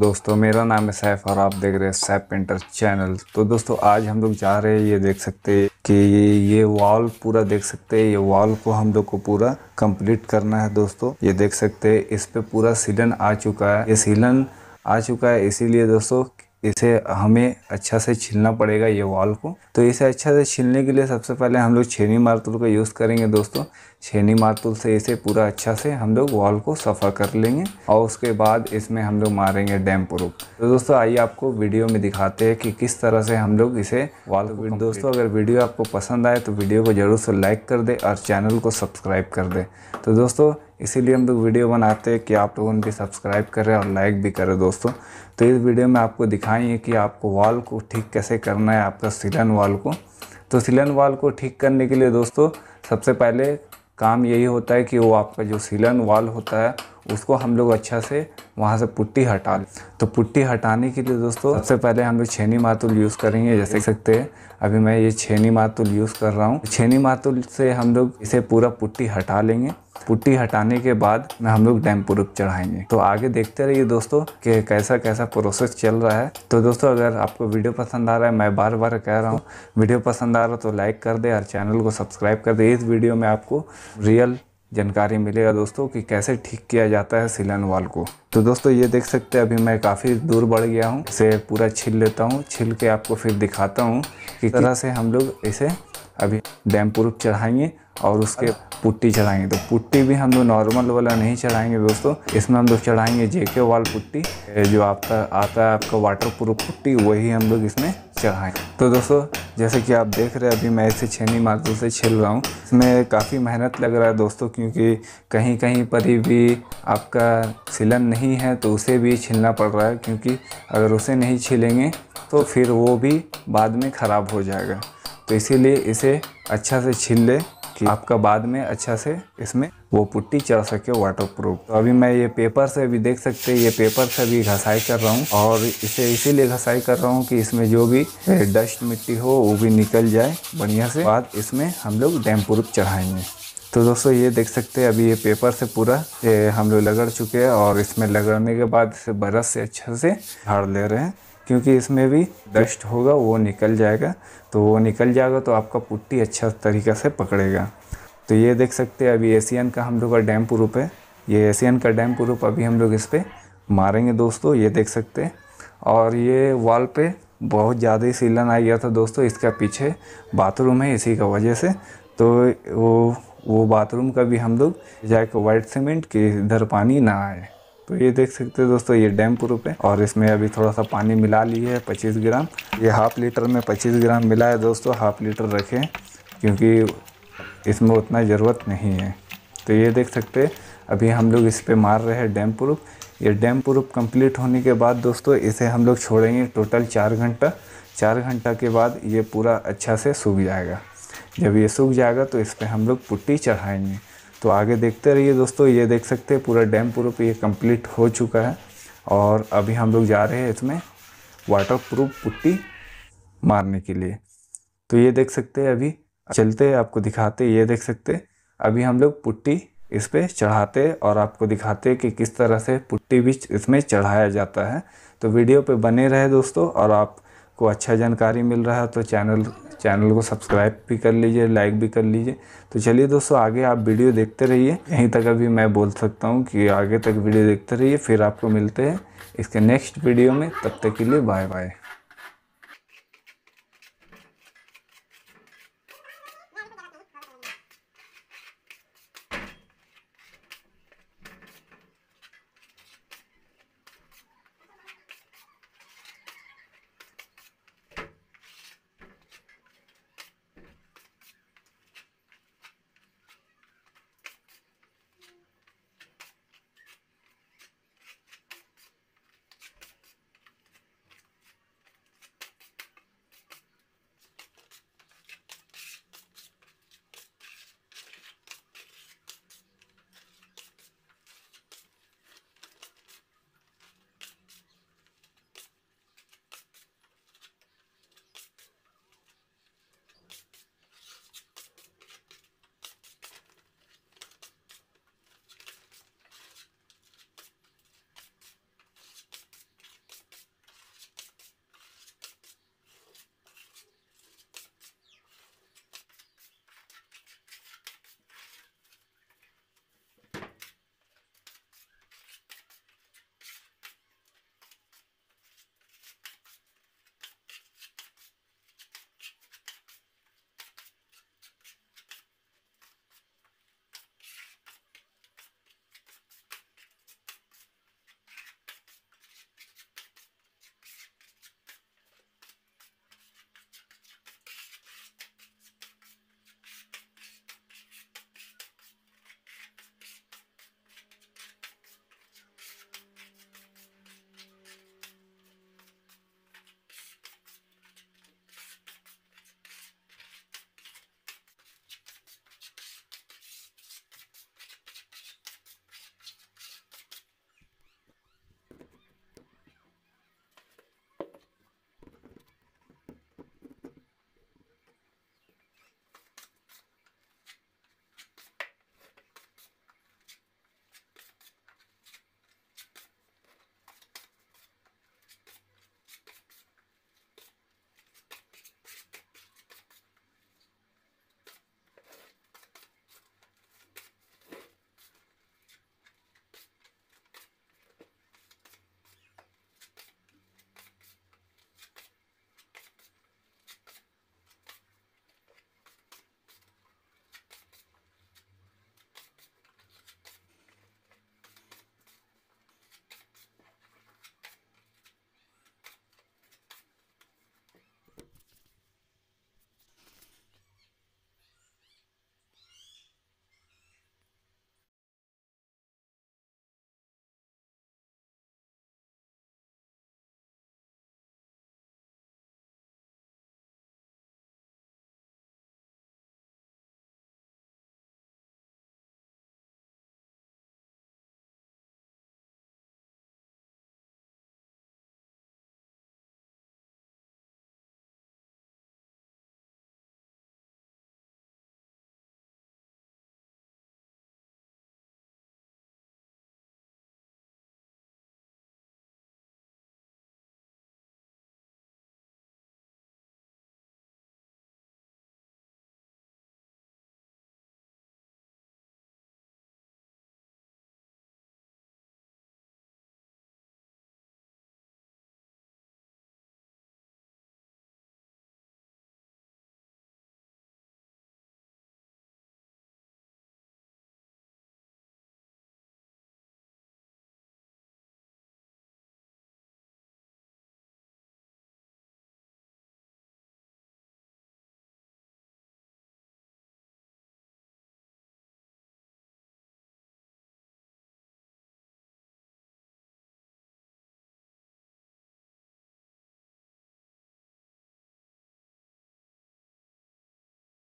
दोस्तों मेरा नाम है सैफ और आप देख रहे हैं सैफ पेंटर चैनल तो दोस्तों आज हम लोग जा रहे हैं ये देख सकते हैं कि ये वॉल पूरा देख सकते हैं ये वॉल को हम लोग को पूरा कंप्लीट करना है दोस्तों ये देख सकते हैं इस पे पूरा सीलन आ चुका है ये सीलन आ चुका है इसीलिए दोस्तों इसे हमें अच्छा से छीलना पड़ेगा ये वॉल को तो इसे अच्छा से छीलने के लिए सबसे पहले हम लोग छेनी मारतूल का यूज़ करेंगे दोस्तों छेनी मारतूल से इसे पूरा अच्छा से हम लोग वॉल को सफ़ा कर लेंगे और उसके बाद इसमें हम लोग मारेंगे डैम प्रूफ तो दोस्तों आइए आपको वीडियो में दिखाते हैं कि किस तरह से हम लोग इसे वॉल को दोस्तों अगर वीडियो आपको पसंद आए तो वीडियो को ज़रूर से लाइक कर दे और चैनल को सब्सक्राइब कर दे तो दोस्तों इसीलिए हम लोग वीडियो बनाते हैं कि आप लोग उन सब्सक्राइब करें और लाइक भी करें दोस्तों तो इस वीडियो में आपको दिखाएंगे कि आपको वॉल को ठीक कैसे करना है आपका सिलन वॉल को तो सिलन वॉल को ठीक करने के लिए दोस्तों सबसे पहले काम यही होता है कि वो आपका जो सिलन वॉल होता है उसको हम लोग अच्छा से वहाँ से पुट्टी हटा लें तो पुट्टी हटाने के लिए दोस्तों सबसे पहले हम लोग छेनी मातुल यूज़ करेंगे जैसे देख सकते हैं अभी मैं ये छेनी मातुल यूज़ कर रहा हूँ छेनी मातुल से हम लोग इसे पूरा पुट्टी हटा लेंगे पुट्टी हटाने के बाद में हम लोग डैम प्रूफ चढ़ाएंगे तो आगे देखते रहिए दोस्तों कि कैसा कैसा प्रोसेस चल रहा है तो दोस्तों अगर आपको वीडियो पसंद आ रहा है मैं बार बार कह रहा हूँ वीडियो पसंद आ रहा है तो लाइक कर दे और चैनल को सब्सक्राइब कर दे इस वीडियो में आपको रियल जानकारी मिलेगा दोस्तों कि कैसे ठीक किया जाता है सिलन वाल को तो दोस्तों ये देख सकते हैं अभी मैं काफ़ी दूर बढ़ गया हूँ इसे पूरा छील लेता हूँ छील के आपको फिर दिखाता हूँ किस तरह से हम लोग इसे अभी डैम प्रूफ चढ़ाएंगे और उसके पुट्टी चढ़ाएंगे तो पुट्टी भी हम लोग नॉर्मल वाला नहीं चढ़ाएंगे दोस्तों इसमें हम लोग चढ़ाएंगे जेके वाल पुट्टी जो आपका आता है आपका वाटर प्रूफ पुट्टी वही हम लोग इसमें चढ़ाएंगे तो दोस्तों जैसे कि आप देख रहे हैं अभी मैं इसे छेनी मार्गों से छिल रहा हूँ इसमें काफ़ी मेहनत लग रहा है दोस्तों क्योंकि कहीं कहीं पर ही भी आपका सिलन नहीं है तो उसे भी छिलना पड़ रहा है क्योंकि अगर उसे नहीं छिलेंगे तो फिर वो भी बाद में ख़राब हो जाएगा तो इसीलिए इसे अच्छा से छिल ले कि आपका बाद में अच्छा से इसमें वो पुट्टी चल सके वाटर प्रूफ तो अभी मैं ये पेपर से भी देख सकते हैं ये पेपर से भी घसाई कर रहा हूँ और इसे इसीलिए घसाई कर रहा हूँ कि इसमें जो भी डस्ट मिट्टी हो वो भी निकल जाए बढ़िया से बाद इसमें हम लोग डैम प्रूफ चढ़ाएंगे तो दोस्तों ये देख सकते हैं अभी ये पेपर से पूरा हम लोग लगड़ चुके हैं और इसमें लगड़ने के बाद इसे बरस से अच्छे से झाड़ ले रहे हैं क्योंकि इसमें भी डस्ट होगा वो निकल जाएगा तो वो निकल जाएगा तो आपका पुट्टी अच्छा तरीक़े से पकड़ेगा तो ये देख सकते हैं अभी एशियन का हम लोग का डैम प्रूफ है ये एशियन का डैम प्रूफ अभी हम लोग इस पर मारेंगे दोस्तों ये देख सकते हैं और ये वॉल पे बहुत ज़्यादा ही सीलन आ गया था दोस्तों इसका पीछे बाथरूम है इसी का वजह से तो वो वो बाथरूम का भी हम लोग जाए वाइट सीमेंट कि इधर पानी ना आए तो ये देख सकते हैं दोस्तों ये डैम प्रूफ है और इसमें अभी थोड़ा सा पानी मिला ली है पच्चीस ग्राम ये हाफ लीटर में पच्चीस ग्राम मिला है दोस्तों हाफ लीटर रखें क्योंकि इसमें उतना ज़रूरत नहीं है तो ये देख सकते अभी हम लोग इस पर मार रहे हैं डैम प्रूफ ये डैम प्रूफ कंप्लीट होने के बाद दोस्तों इसे हम लोग छोड़ेंगे टोटल चार घंटा चार घंटा के बाद ये पूरा अच्छा से सूख जाएगा जब ये सूख जाएगा तो इस पर हम लोग पुट्टी चढ़ाएंगे तो आगे देखते रहिए दोस्तों ये देख सकते हैं पूरा डैम प्रूफ ये कंप्लीट हो चुका है और अभी हम लोग जा रहे हैं इसमें वाटर प्रूफ पुट्टी मारने के लिए तो ये देख सकते हैं अभी चलते आपको दिखाते ये देख सकते अभी हम लोग पुट्टी इस पर चढ़ाते और आपको दिखाते कि किस तरह से पुट्टी भी इसमें चढ़ाया जाता है तो वीडियो पे बने रहे दोस्तों और आपको अच्छा जानकारी मिल रहा है तो चैनल चैनल को सब्सक्राइब भी कर लीजिए लाइक भी कर लीजिए तो चलिए दोस्तों आगे आप वीडियो देखते रहिए यहीं तक अभी मैं बोल सकता हूँ कि आगे तक वीडियो देखते रहिए फिर आपको मिलते हैं इसके नेक्स्ट वीडियो में तब तक के लिए बाय बाय